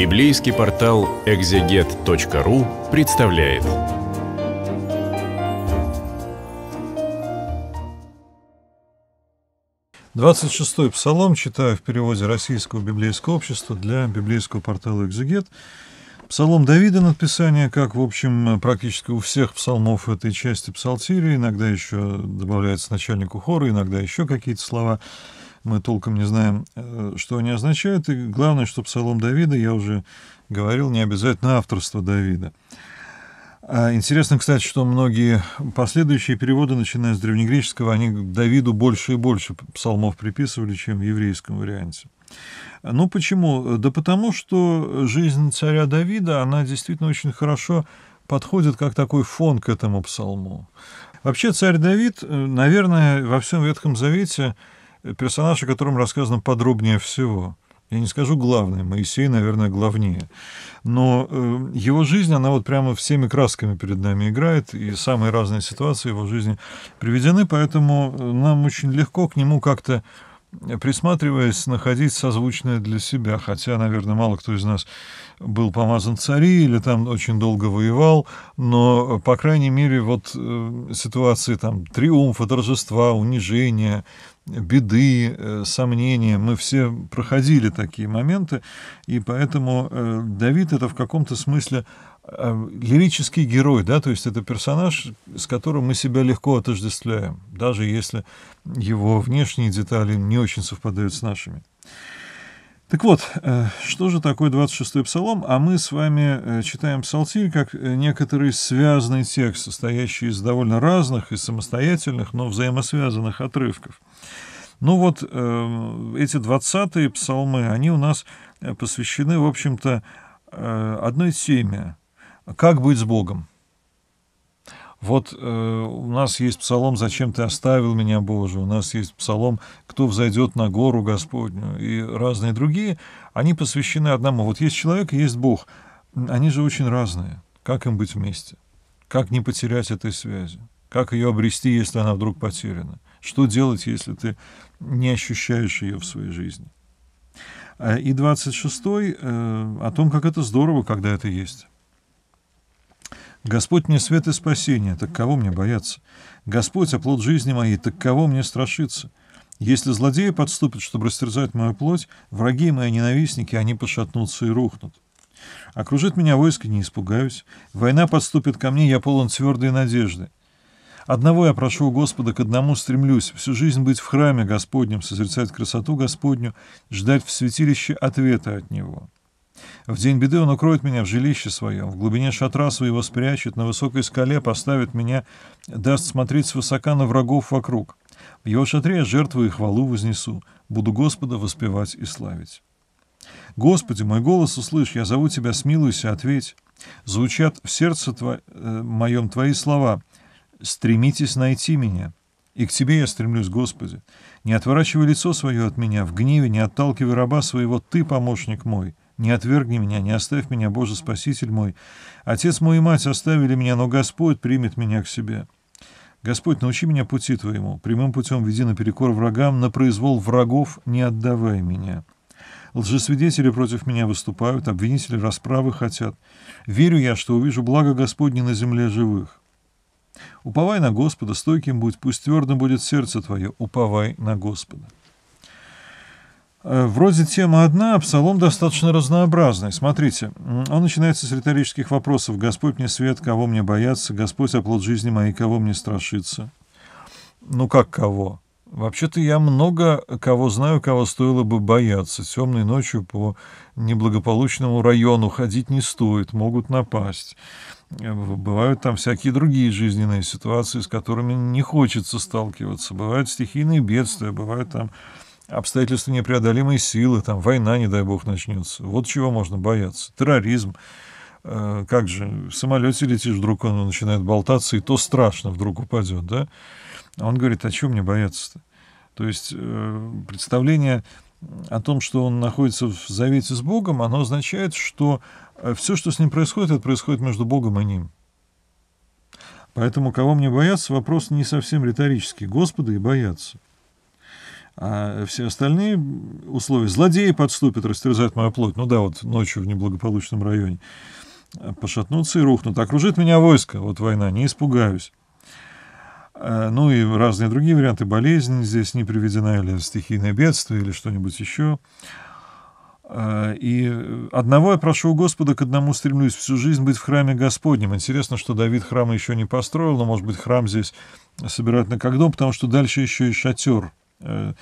Библейский портал экзегет.ру представляет. Двадцать шестой псалом читаю в переводе Российского библейского общества для библейского портала «Экзегет». Псалом Давида написание, как, в общем, практически у всех псалмов этой части псалтирии, иногда еще добавляется начальнику хора, иногда еще какие-то слова – мы толком не знаем, э, что они означают. И главное, что псалом Давида, я уже говорил, не обязательно авторство Давида. А интересно, кстати, что многие последующие переводы, начиная с древнегреческого, они Давиду больше и больше псалмов приписывали, чем в еврейском варианте. Ну почему? Да потому что жизнь царя Давида, она действительно очень хорошо подходит как такой фон к этому псалму. Вообще царь Давид, э, наверное, во всем Ветхом Завете персонаж, о котором рассказано подробнее всего. Я не скажу главный, Моисей, наверное, главнее. Но э, его жизнь, она вот прямо всеми красками перед нами играет, и самые разные ситуации его жизни приведены, поэтому э, нам очень легко к нему как-то э, присматриваясь, находить созвучное для себя. Хотя, наверное, мало кто из нас был помазан цари или там очень долго воевал, но, по крайней мере, вот э, ситуации там триумфа, торжества, унижения, беды, э, сомнения, мы все проходили такие моменты, и поэтому э, Давид это в каком-то смысле Эм, лирический герой, да, то есть это персонаж, с которым мы себя легко отождествляем, даже если его внешние детали не очень совпадают с нашими. Так вот, э, что же такое 26-й псалом? А мы с вами э, читаем псалтирь как э, некоторый связанный текст, состоящий из довольно разных и самостоятельных, но взаимосвязанных отрывков. Ну вот, эм, эти 20-е псалмы, они у нас посвящены, в общем-то, одной теме как быть с Богом? Вот э, у нас есть псалом «Зачем ты оставил меня, Боже?», у нас есть псалом «Кто взойдет на гору Господню?» и разные другие, они посвящены одному. Вот есть человек, есть Бог. Они же очень разные. Как им быть вместе? Как не потерять этой связи? Как ее обрести, если она вдруг потеряна? Что делать, если ты не ощущаешь ее в своей жизни? Э, и 26 э, о том, как это здорово, когда это есть. Господь мне свет и спасение, так кого мне бояться? Господь — оплот жизни моей, так кого мне страшиться? Если злодеи подступят, чтобы растерзать мою плоть, враги мои ненавистники, они пошатнутся и рухнут. Окружит меня войско, не испугаюсь. Война подступит ко мне, я полон твердой надежды. Одного я прошу у Господа, к одному стремлюсь, всю жизнь быть в храме Господнем, созерцать красоту Господню, ждать в святилище ответа от Него». В день беды он укроет меня в жилище своем, в глубине шатра своего спрячет, на высокой скале поставит меня, даст смотреть свысока на врагов вокруг. В его шатре я жертву и хвалу вознесу, буду Господа воспевать и славить. Господи, мой голос услышь, я зову Тебя, смилуйся, ответь. Звучат в сердце тво... Э, моем Твои слова. Стремитесь найти меня. И к Тебе я стремлюсь, Господи. Не отворачивай лицо свое от меня, в гневе не отталкивай раба своего, Ты, помощник мой. Не отвергни меня, не оставь меня, Боже, Спаситель мой. Отец мой и мать оставили меня, но Господь примет меня к себе. Господь, научи меня пути Твоему, прямым путем веди наперекор врагам, на произвол врагов не отдавай меня. Лжесвидетели против меня выступают, обвинители расправы хотят. Верю я, что увижу благо Господне на земле живых. Уповай на Господа, стойким будь, пусть твердо будет сердце твое, уповай на Господа. Э, вроде тема одна, а псалом достаточно разнообразный. Смотрите, он начинается с риторических вопросов. «Господь мне свет, кого мне бояться? Господь оплот жизни моей, кого мне страшиться?» Ну как кого? Вообще-то я много кого знаю, кого стоило бы бояться. Темной ночью по неблагополучному району ходить не стоит, могут напасть. Э, бывают там всякие другие жизненные ситуации, с которыми не хочется сталкиваться. Бывают стихийные бедствия, бывают там обстоятельства непреодолимой силы, там война, не дай бог, начнется. Вот чего можно бояться. Терроризм. Э, как же, в самолете летишь, вдруг он начинает болтаться, и то страшно, вдруг упадет, да? А он говорит, а чего мне бояться-то? То есть э, представление о том, что он находится в завете с Богом, оно означает, что э, все, что с ним происходит, это происходит между Богом и ним. Поэтому кого мне бояться, вопрос не совсем риторический. Господа и бояться. А все остальные условия. Злодеи подступят, растерзают мою плоть. Ну да, вот ночью в неблагополучном районе. А пошатнутся и рухнут. Окружит меня войско. Вот война. Не испугаюсь. А, ну и разные другие варианты. Болезнь здесь не приведена, или стихийное бедствие, или что-нибудь еще. А, и одного я прошу у Господа, к одному стремлюсь всю жизнь быть в храме Господнем. Интересно, что Давид храма еще не построил, но, может быть, храм здесь собирать на как дом, потому что дальше еще и шатер Э,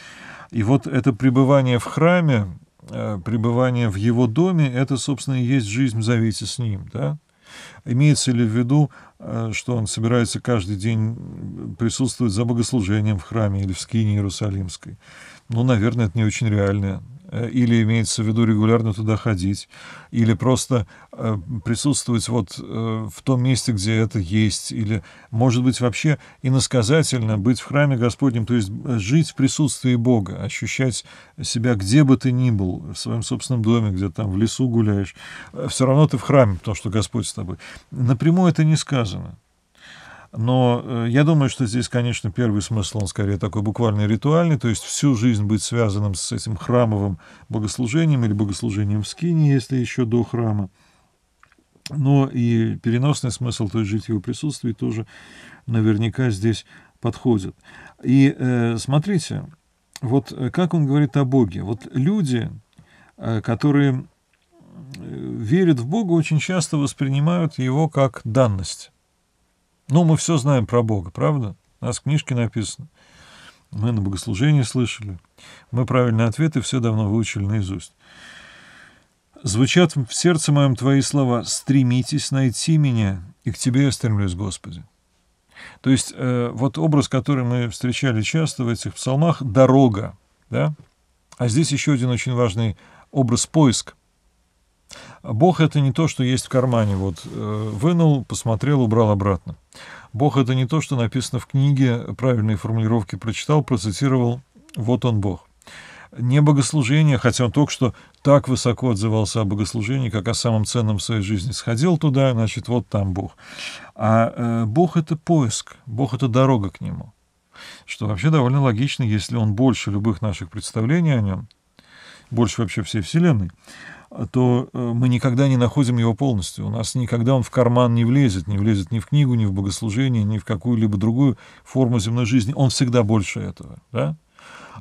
и вот это пребывание в храме, э, пребывание в его доме, это, собственно, и есть жизнь в завете с ним, да? Имеется ли в виду, э, что он собирается каждый день присутствовать за богослужением в храме или в скине Иерусалимской? Ну, наверное, это не очень реальное. Э, или имеется в виду регулярно туда ходить, или просто э, присутствовать вот э, в том месте, где это есть, или, может быть, вообще иносказательно быть в храме Господнем, то есть жить в присутствии Бога, ощущать себя где бы ты ни был, в своем собственном доме, где там в лесу гуляешь, все равно ты в храме, потому что Господь с тобой. Напрямую это не сказано. Но э, я думаю, что здесь, конечно, первый смысл, он скорее такой буквальный ритуальный, то есть всю жизнь быть связанным с этим храмовым богослужением или богослужением в скине, если еще до храма. Но и переносный смысл, то есть жить его присутствии, тоже наверняка здесь подходит. И э, смотрите, вот э, как он говорит о Боге. Вот люди, э, которые э, верят в Бога, очень часто воспринимают его как данность. Ну, мы все знаем про Бога, правда? У нас в книжке написано. Мы на богослужении слышали. Мы правильные ответы все давно выучили наизусть. Звучат в сердце моем твои слова «стремитесь найти меня, и к тебе я стремлюсь, Господи». То есть э, вот образ, который мы встречали часто в этих псалмах – дорога. Да? А здесь еще один очень важный образ – поиск. Бог – это не то, что есть в кармане. Вот э, вынул, посмотрел, убрал обратно. Бог — это не то, что написано в книге, правильные формулировки прочитал, процитировал «Вот он Бог». Не богослужение, хотя он только что так высоко отзывался о богослужении, как о самом ценном в своей жизни. Сходил туда, значит, вот там Бог. А э, Бог — это поиск, Бог — это дорога к Нему. Что вообще довольно логично, если он больше любых наших представлений о нем, больше вообще всей Вселенной, то э, мы никогда не находим его полностью. У нас никогда он в карман не влезет, не влезет ни в книгу, ни в богослужение, ни в какую-либо другую форму земной жизни. Он всегда больше этого. Да?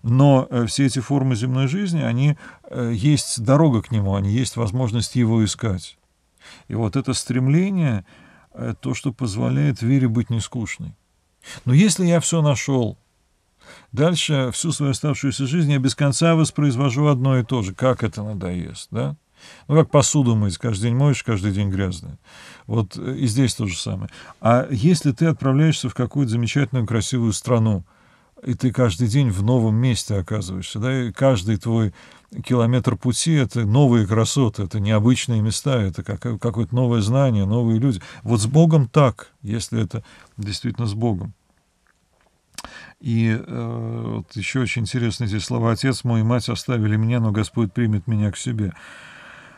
Но э, все эти формы земной жизни, они э, есть дорога к нему, они есть возможность его искать. И вот это стремление, то, что позволяет вере быть нескучной. Но если я все нашел, Дальше всю свою оставшуюся жизнь я без конца воспроизвожу одно и то же. Как это надоест, да? Ну, как посуду мыть, каждый день моешь, каждый день грязная. Вот э, и здесь то же самое. А если ты отправляешься в какую-то замечательную, красивую страну, и ты каждый день в новом месте оказываешься, да, и каждый твой километр пути — это новые красоты, это необычные места, это какое-то новое знание, новые люди. Вот с Богом так, если это действительно с Богом. И э, вот еще очень интересные здесь слова. «Отец мой и мать оставили меня, но Господь примет меня к себе».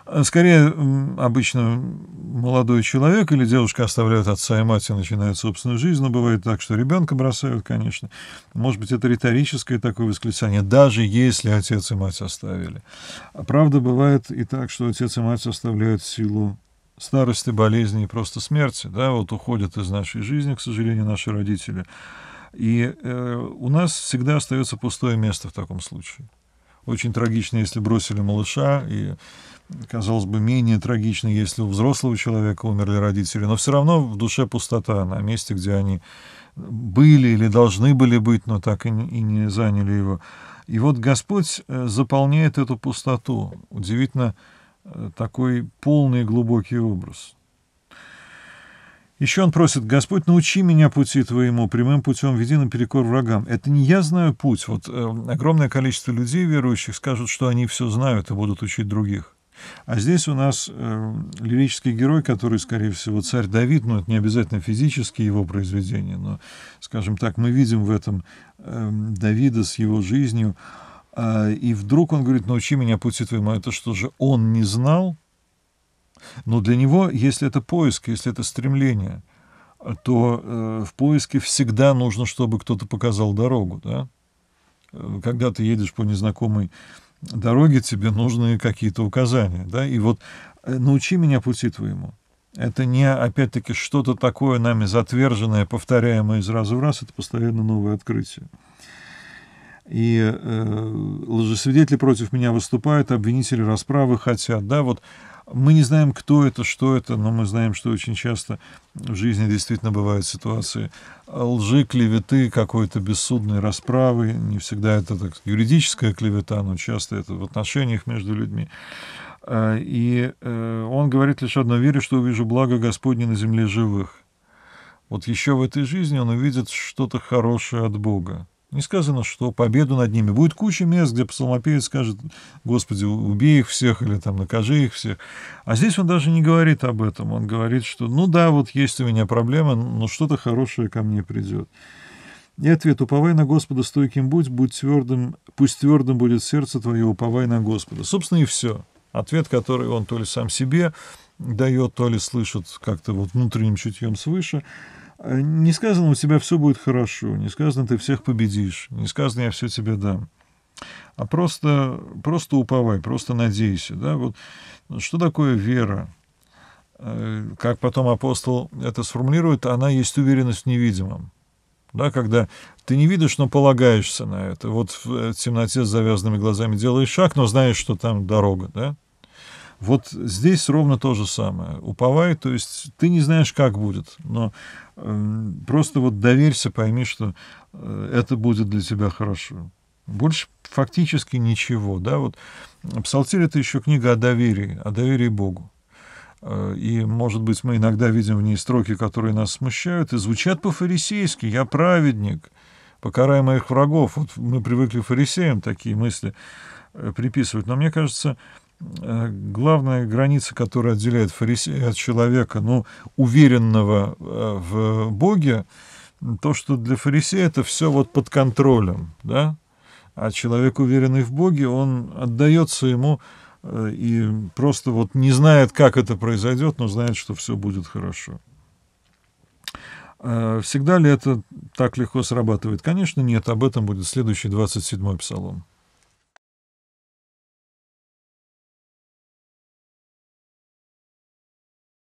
А скорее, обычно молодой человек или девушка оставляют отца и мать и начинают собственную жизнь, но бывает так, что ребенка бросают, конечно. Может быть, это риторическое такое восклицание, даже если отец и мать оставили. А правда, бывает и так, что отец и мать оставляют силу старости, болезни и просто смерти, да, вот уходят из нашей жизни, к сожалению, наши родители. И э, у нас всегда остается пустое место в таком случае. Очень трагично, если бросили малыша, и, казалось бы, менее трагично, если у взрослого человека умерли родители. Но все равно в душе пустота на месте, где они были или должны были быть, но так и не, и не заняли его. И вот Господь э, заполняет эту пустоту. Удивительно, э, такой полный глубокий образ. Еще он просит, Господь, научи меня пути Твоему, прямым путем веди наперекор врагам. Это не я знаю путь. Вот э, огромное количество людей верующих скажут, что они все знают и будут учить других. А здесь у нас э, лирический герой, который, скорее всего, царь Давид, но ну, это не обязательно физически его произведение, но, скажем так, мы видим в этом э, Давида с его жизнью. Э, и вдруг он говорит, научи меня пути твоему. Это что же, он не знал, но для него, если это поиск, если это стремление, то э, в поиске всегда нужно, чтобы кто-то показал дорогу. Да? Э, когда ты едешь по незнакомой дороге, тебе нужны какие-то указания. Да? И вот э, научи меня пути твоему. Это не, опять-таки, что-то такое нами затверженное, повторяемое из раза в раз, это постоянно новое открытие и э, лжесвидетели против меня выступают, обвинители расправы хотят, да, вот мы не знаем, кто это, что это, но мы знаем, что очень часто в жизни действительно бывают ситуации лжи, клеветы, какой-то бессудной расправы. Не всегда это так, юридическая клевета, но часто это в отношениях между людьми. Э, и э, он говорит лишь одно, верю, что увижу благо Господне на земле живых. Вот еще в этой жизни он увидит что-то хорошее от Бога. Не сказано, что победу над ними. Будет куча мест, где псалмопевец скажет, Господи, убей их всех или там накажи их всех. А здесь он даже не говорит об этом. Он говорит, что ну да, вот есть у меня проблема, но что-то хорошее ко мне придет. И ответ, уповай на Господа, стойким будь, будь твердым, пусть твердым будет сердце твое, уповай на Господа. Собственно, и все. Ответ, который он то ли сам себе дает, то ли слышит как-то вот внутренним чутьем свыше – не сказано, у тебя все будет хорошо, не сказано, ты всех победишь, не сказано, я все тебе дам. А просто, просто уповай, просто надейся. Да? Вот, ну, что такое вера? Э, как потом апостол это сформулирует, она есть уверенность в невидимом. Да, когда ты не видишь, но полагаешься на это. Вот в э, темноте с завязанными глазами делаешь шаг, но знаешь, что там дорога. Да? Вот здесь ровно то же самое. Уповай, то есть ты не знаешь, как будет, но э, просто вот доверься, пойми, что э, это будет для тебя хорошо. Больше фактически ничего, да, вот э, Псалтирь — это еще книга о доверии, о доверии Богу. Э, и, может быть, мы иногда видим в ней строки, которые нас смущают, и звучат по-фарисейски «я праведник», «покарай моих врагов». Вот мы привыкли фарисеям такие мысли э, приписывать, но мне кажется, Э, главная граница, которая отделяет фарисея от человека, ну, уверенного э, в Боге, то, что для фарисея это все вот под контролем, да, а человек, уверенный в Боге, он отдается ему э, и просто вот не знает, как это произойдет, но знает, что все будет хорошо. Всегда ли это так легко срабатывает? Конечно, нет, об этом будет следующий 27-й псалом.